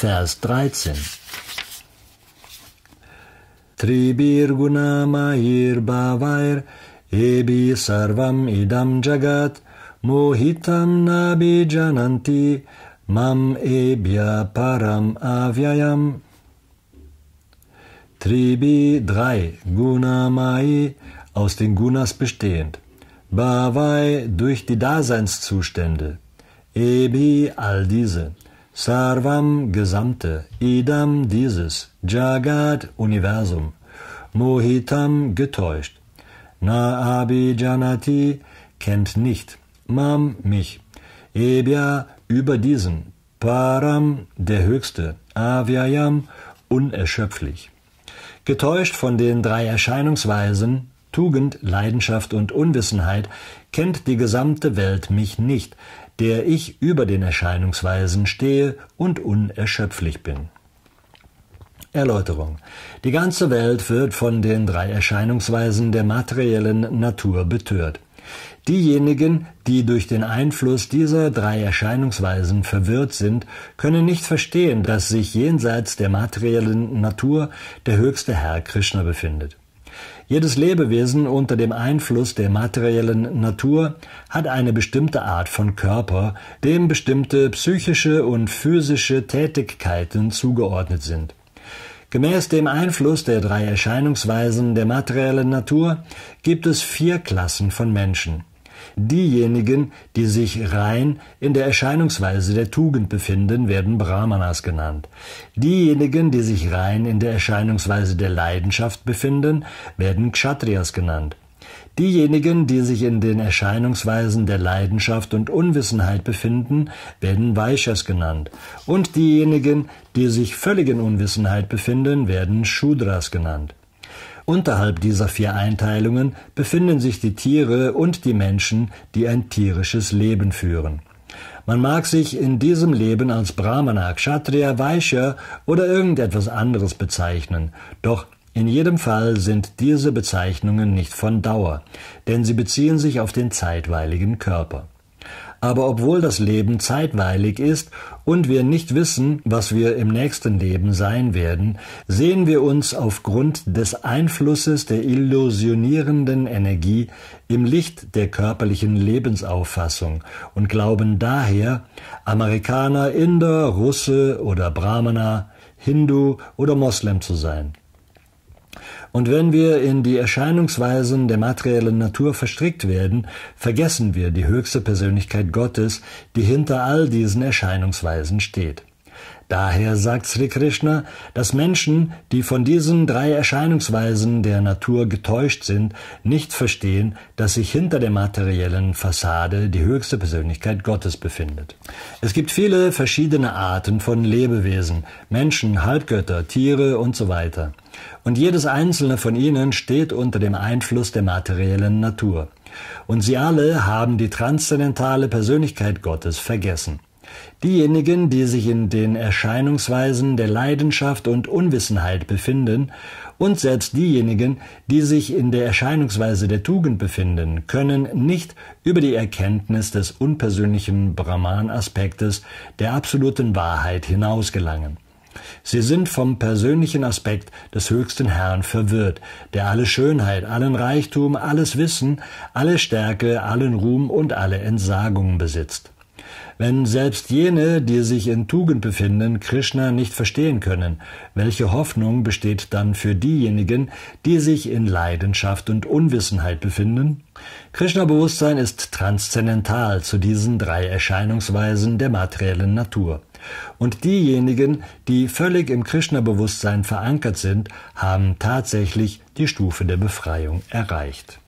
Vers 13. Tribirguna mahir Bhavair Ebi Sarvam Idam Jagat Mohitam Nabi Jananti Mam Ebya Param Avyayam Tribi 3 Gunamai aus den Gunas bestehend. Bhavai durch die Daseinszustände. Ebi all diese. Sarvam Gesamte, Idam dieses, Jagat Universum, Mohitam getäuscht, Na Janati kennt nicht, Mam mich, Ebya über diesen, Param der Höchste, Avyayam unerschöpflich. Getäuscht von den drei Erscheinungsweisen Tugend, Leidenschaft und Unwissenheit kennt die gesamte Welt mich nicht, der ich über den Erscheinungsweisen stehe und unerschöpflich bin. Erläuterung. Die ganze Welt wird von den drei Erscheinungsweisen der materiellen Natur betört. Diejenigen, die durch den Einfluss dieser drei Erscheinungsweisen verwirrt sind, können nicht verstehen, dass sich jenseits der materiellen Natur der höchste Herr Krishna befindet. Jedes Lebewesen unter dem Einfluss der materiellen Natur hat eine bestimmte Art von Körper, dem bestimmte psychische und physische Tätigkeiten zugeordnet sind. Gemäß dem Einfluss der drei Erscheinungsweisen der materiellen Natur gibt es vier Klassen von Menschen Diejenigen, die sich rein in der Erscheinungsweise der Tugend befinden, werden Brahmanas genannt. Diejenigen, die sich rein in der Erscheinungsweise der Leidenschaft befinden, werden Kshatriyas genannt. Diejenigen, die sich in den Erscheinungsweisen der Leidenschaft und Unwissenheit befinden, werden Vaishas genannt. Und diejenigen, die sich völlig in Unwissenheit befinden, werden Shudras genannt. Unterhalb dieser vier Einteilungen befinden sich die Tiere und die Menschen, die ein tierisches Leben führen. Man mag sich in diesem Leben als Brahmana, Kshatriya, Vaishya oder irgendetwas anderes bezeichnen, doch in jedem Fall sind diese Bezeichnungen nicht von Dauer, denn sie beziehen sich auf den zeitweiligen Körper. Aber obwohl das Leben zeitweilig ist und wir nicht wissen, was wir im nächsten Leben sein werden, sehen wir uns aufgrund des Einflusses der illusionierenden Energie im Licht der körperlichen Lebensauffassung und glauben daher, Amerikaner, Inder, Russe oder Brahmana, Hindu oder Moslem zu sein. Und wenn wir in die Erscheinungsweisen der materiellen Natur verstrickt werden, vergessen wir die höchste Persönlichkeit Gottes, die hinter all diesen Erscheinungsweisen steht. Daher sagt Sri Krishna, dass Menschen, die von diesen drei Erscheinungsweisen der Natur getäuscht sind, nicht verstehen, dass sich hinter der materiellen Fassade die höchste Persönlichkeit Gottes befindet. Es gibt viele verschiedene Arten von Lebewesen, Menschen, Halbgötter, Tiere und so weiter. Und jedes einzelne von ihnen steht unter dem Einfluss der materiellen Natur. Und sie alle haben die transzendentale Persönlichkeit Gottes vergessen diejenigen, die sich in den Erscheinungsweisen der Leidenschaft und Unwissenheit befinden, und selbst diejenigen, die sich in der Erscheinungsweise der Tugend befinden, können nicht über die Erkenntnis des unpersönlichen Brahman-Aspektes der absoluten Wahrheit hinaus gelangen. Sie sind vom persönlichen Aspekt des höchsten Herrn verwirrt, der alle Schönheit, allen Reichtum, alles Wissen, alle Stärke, allen Ruhm und alle Entsagung besitzt. Wenn selbst jene, die sich in Tugend befinden, Krishna nicht verstehen können, welche Hoffnung besteht dann für diejenigen, die sich in Leidenschaft und Unwissenheit befinden? Krishna-Bewusstsein ist transzendental zu diesen drei Erscheinungsweisen der materiellen Natur. Und diejenigen, die völlig im Krishna-Bewusstsein verankert sind, haben tatsächlich die Stufe der Befreiung erreicht.